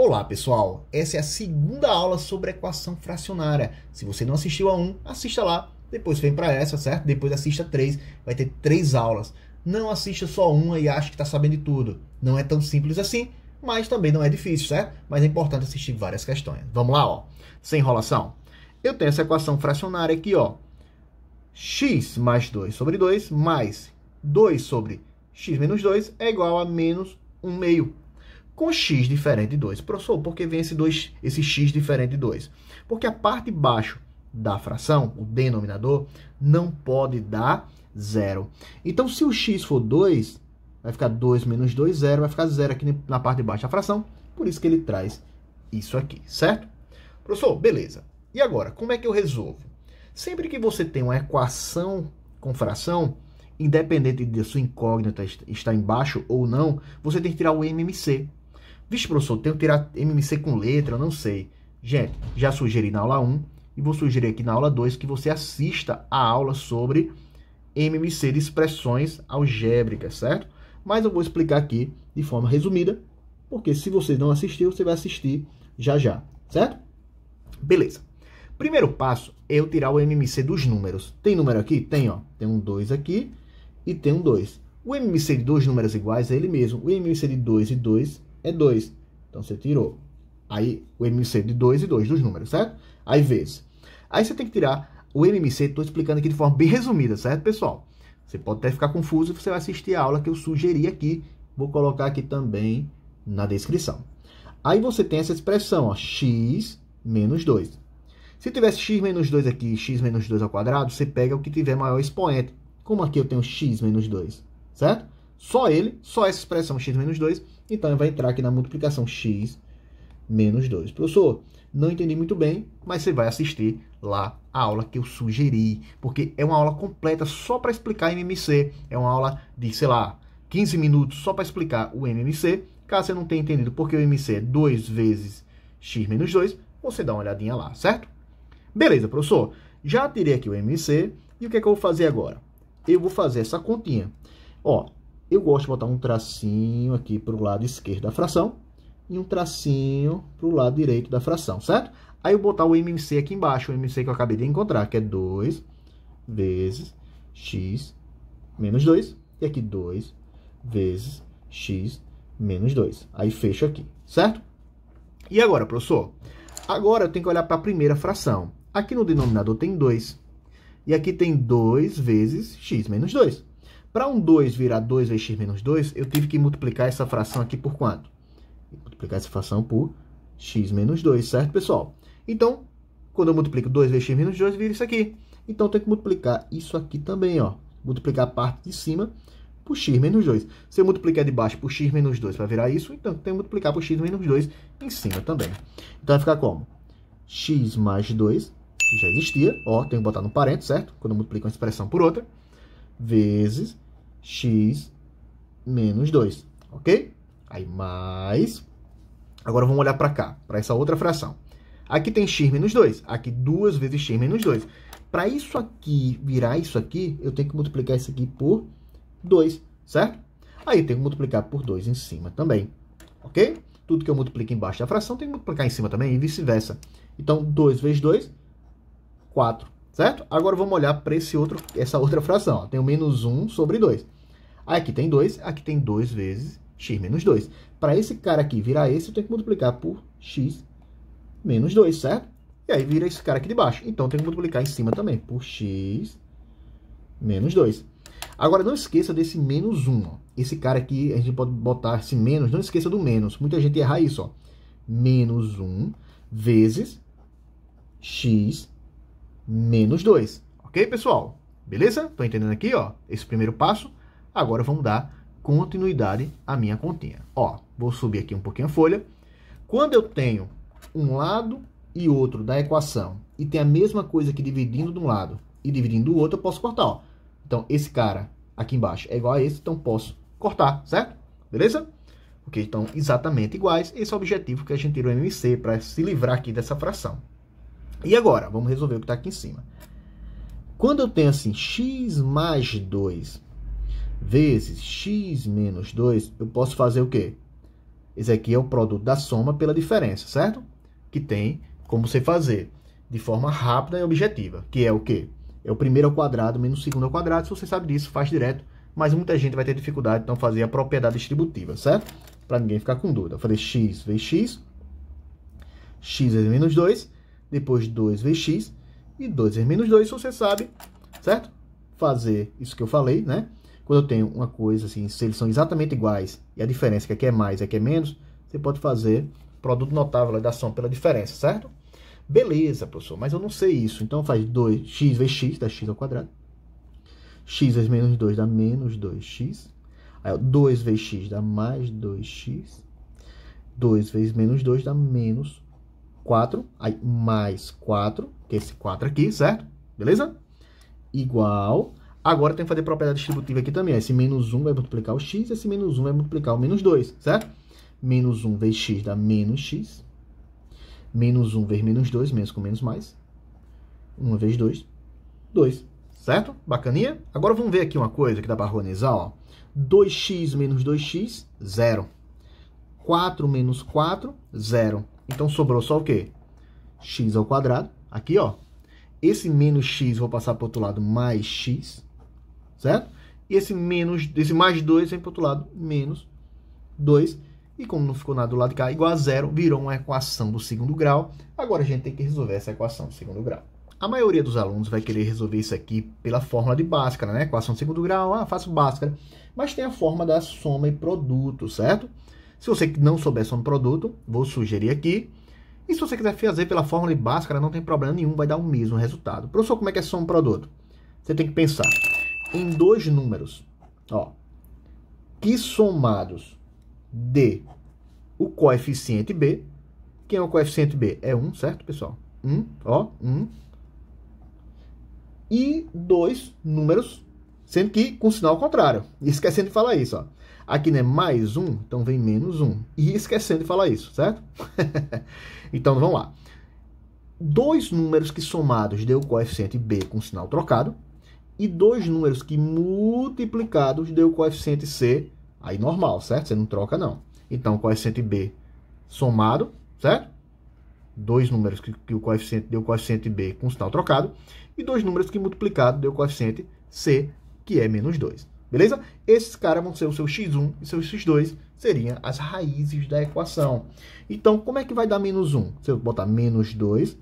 Olá pessoal, essa é a segunda aula sobre equação fracionária. Se você não assistiu a um, assista lá, depois vem para essa, certo? Depois assista três, vai ter três aulas. Não assista só uma e acha que está sabendo de tudo. Não é tão simples assim, mas também não é difícil, certo? Mas é importante assistir várias questões. Vamos lá, ó. Sem enrolação. Eu tenho essa equação fracionária aqui, ó. x mais 2 sobre 2 mais 2 sobre x menos 2 é igual a menos 1 meio com x diferente de 2. Professor, por que vem esse, dois, esse x diferente de 2? Porque a parte baixo da fração, o denominador, não pode dar zero. Então, se o x for 2, vai ficar 2 menos 2, 0, vai ficar zero aqui na parte de baixo da fração, por isso que ele traz isso aqui, certo? Professor, beleza. E agora, como é que eu resolvo? Sempre que você tem uma equação com fração, independente de sua incógnita estar embaixo ou não, você tem que tirar o MMC. Vixe, professor, tenho que tirar MMC com letra, não sei. Gente, já sugeri na aula 1 e vou sugerir aqui na aula 2 que você assista a aula sobre MMC de expressões algébricas, certo? Mas eu vou explicar aqui de forma resumida, porque se você não assistiu, você vai assistir já já, certo? Beleza. Primeiro passo é eu tirar o MMC dos números. Tem número aqui? Tem, ó. Tem um 2 aqui e tem um 2. O MMC de dois números iguais é ele mesmo. O MMC de 2 e 2 é 2. Então você tirou. Aí o MMC de 2 e 2 dos números, certo? Aí vezes. Aí você tem que tirar o MMC, estou explicando aqui de forma bem resumida, certo, pessoal? Você pode até ficar confuso, você vai assistir a aula que eu sugeri aqui. Vou colocar aqui também na descrição. Aí você tem essa expressão, ó, x menos 2. Se tivesse x menos 2 aqui x menos 2 ao quadrado, você pega o que tiver maior expoente. Como aqui eu tenho x menos 2, certo? Só ele, só essa expressão x menos 2. Então vai entrar aqui na multiplicação x menos 2. Professor, não entendi muito bem, mas você vai assistir lá a aula que eu sugeri, porque é uma aula completa só para explicar MMC. É uma aula de, sei lá, 15 minutos só para explicar o MMC. Caso você não tenha entendido porque o MMC é 2 vezes x menos 2, você dá uma olhadinha lá, certo? Beleza, professor. Já tirei aqui o MMC. E o que, é que eu vou fazer agora? Eu vou fazer essa continha. Ó, eu gosto de botar um tracinho aqui para o lado esquerdo da fração e um tracinho para o lado direito da fração, certo? Aí eu botar o MMC aqui embaixo, o MMC que eu acabei de encontrar, que é 2 vezes x menos 2, e aqui 2 vezes x menos 2. Aí fecho aqui, certo? E agora, professor? Agora eu tenho que olhar para a primeira fração. Aqui no denominador tem 2, e aqui tem 2 vezes x menos 2. Para um 2 virar 2 vezes x menos 2, eu tive que multiplicar essa fração aqui por quanto? Multiplicar essa fração por x menos 2, certo, pessoal? Então, quando eu multiplico 2 vezes x menos 2, vira isso aqui. Então, eu tenho que multiplicar isso aqui também, ó. Multiplicar a parte de cima por x menos 2. Se eu multiplicar de baixo por x menos 2 para virar isso, então eu tenho que multiplicar por x menos 2 em cima também. Então, vai ficar como? x mais 2, que já existia, ó, tenho que botar no parênteses, certo? Quando eu multiplico uma expressão por outra vezes x menos 2, ok? Aí mais. Agora vamos olhar para cá, para essa outra fração. Aqui tem x menos 2, aqui 2 vezes x menos 2. Para isso aqui virar isso aqui, eu tenho que multiplicar isso aqui por 2, certo? Aí eu tenho que multiplicar por 2 em cima também, ok? Tudo que eu multiplico embaixo da fração, tem que multiplicar em cima também e vice-versa. Então, 2 vezes 2, 4. Certo? Agora vamos olhar para essa outra fração. Ó. Tem menos 1 sobre 2. Aqui tem 2, aqui tem 2 vezes x menos 2. Para esse cara aqui virar esse, eu tenho que multiplicar por x menos 2, certo? E aí vira esse cara aqui de baixo. Então, eu tenho que multiplicar em cima também por x menos 2. Agora, não esqueça desse menos 1. Ó. Esse cara aqui, a gente pode botar esse menos, não esqueça do menos. Muita gente erra isso. Ó. Menos 1 vezes x menos 2. Ok, pessoal? Beleza? Estou entendendo aqui, ó, esse primeiro passo? Agora vamos dar continuidade à minha continha. Ó, vou subir aqui um pouquinho a folha. Quando eu tenho um lado e outro da equação e tem a mesma coisa que dividindo de um lado e dividindo do outro, eu posso cortar, ó. Então, esse cara aqui embaixo é igual a esse, então posso cortar, certo? Beleza? Ok, então exatamente iguais. Esse é o objetivo que a gente tirou o MC para se livrar aqui dessa fração. E agora, vamos resolver o que está aqui em cima. Quando eu tenho assim, x mais 2 vezes x menos 2, eu posso fazer o quê? Esse aqui é o produto da soma pela diferença, certo? Que tem como você fazer de forma rápida e objetiva, que é o quê? É o primeiro ao quadrado menos o segundo ao quadrado. Se você sabe disso, faz direto, mas muita gente vai ter dificuldade, então, fazer a propriedade distributiva, certo? Para ninguém ficar com dúvida. Eu falei x vezes x, x vezes menos 2, depois 2vx e 2 vezes menos 2, você sabe, certo? Fazer isso que eu falei, né? Quando eu tenho uma coisa assim, se eles são exatamente iguais e a diferença é que aqui é, é mais é e aqui é menos, você pode fazer produto notável da soma pela diferença, certo? Beleza, professor, mas eu não sei isso. Então faz 2x vezes x, dá x ao quadrado. x vezes menos 2 dá menos 2x. Aí 2 vezes x dá mais 2x. 2 vezes menos 2 dá menos 4, aí mais 4, que é esse 4 aqui, certo? Beleza? Igual. Agora tem que fazer propriedade distributiva aqui também. Esse menos 1 vai multiplicar o x, esse menos 1 vai multiplicar o menos 2, certo? Menos 1 vezes x dá menos x. Menos 1 vezes menos 2, menos com menos mais. 1 vezes 2, 2. Certo? Bacaninha? Agora vamos ver aqui uma coisa que dá para organizar. Ó. 2x menos 2x, 0. 4 menos 4, 0. Então sobrou só o quê? x ao quadrado, aqui ó. Esse menos x vou passar para o outro lado, mais x, certo? E esse menos, esse mais 2 vem para o outro lado, menos 2. E como não ficou nada do lado de cá, igual a zero, virou uma equação do segundo grau. Agora a gente tem que resolver essa equação do segundo grau. A maioria dos alunos vai querer resolver isso aqui pela fórmula de Bhaskara, né? Equação de segundo grau, ah, faço Bhaskara. Mas tem a forma da soma e produto, certo? Se você não souber sobre um produto, vou sugerir aqui. E se você quiser fazer pela fórmula básica, não tem problema nenhum, vai dar o mesmo resultado. Professor, como é que é somar um produto? Você tem que pensar em dois números, ó, que somados de o coeficiente B, quem é o coeficiente B? É 1, certo, pessoal? 1, ó, 1. E dois números, sendo que com sinal contrário. Esquecendo de falar isso, ó. Aqui não é mais um, então vem menos um. E esquecendo de falar isso, certo? então vamos lá. Dois números que somados deu coeficiente b com sinal trocado, e dois números que multiplicados deu coeficiente C, aí normal, certo? Você não troca, não. Então, coeficiente B somado, certo? Dois números que, que o coeficiente deu coeficiente B com sinal trocado, e dois números que multiplicado deu coeficiente C, que é menos 2. Beleza? Esses caras vão ser o seu x1 e seu x2 seriam as raízes da equação. Então, como é que vai dar menos 1? Se eu botar menos 2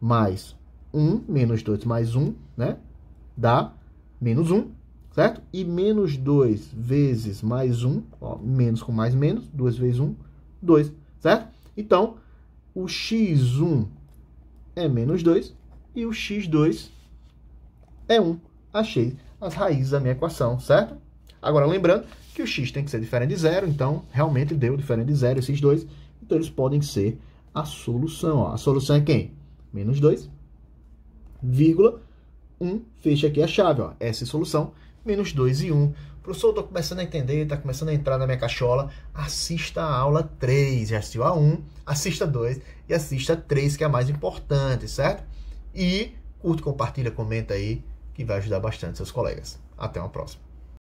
mais 1, menos 2 mais 1, né? Dá menos 1, certo? E menos 2 vezes mais 1, ó, menos com mais menos, 2 vezes 1, 2, certo? Então, o x1 é menos 2 e o x2 é 1. Achei as raízes da minha equação, certo? Agora, lembrando que o x tem que ser diferente de zero, então realmente deu diferente de zero esses dois, então eles podem ser a solução. Ó. A solução é quem? Menos 2, vírgula, 1, fecha aqui a chave, ó. essa é a solução, menos 2 e 1. Professor, estou começando a entender, está começando a entrar na minha cachola. Assista a aula 3, já assistiu a 1, assista 2 e assista a 3, que é a mais importante, certo? E curte, compartilha, comenta aí que vai ajudar bastante seus colegas. Até uma próxima.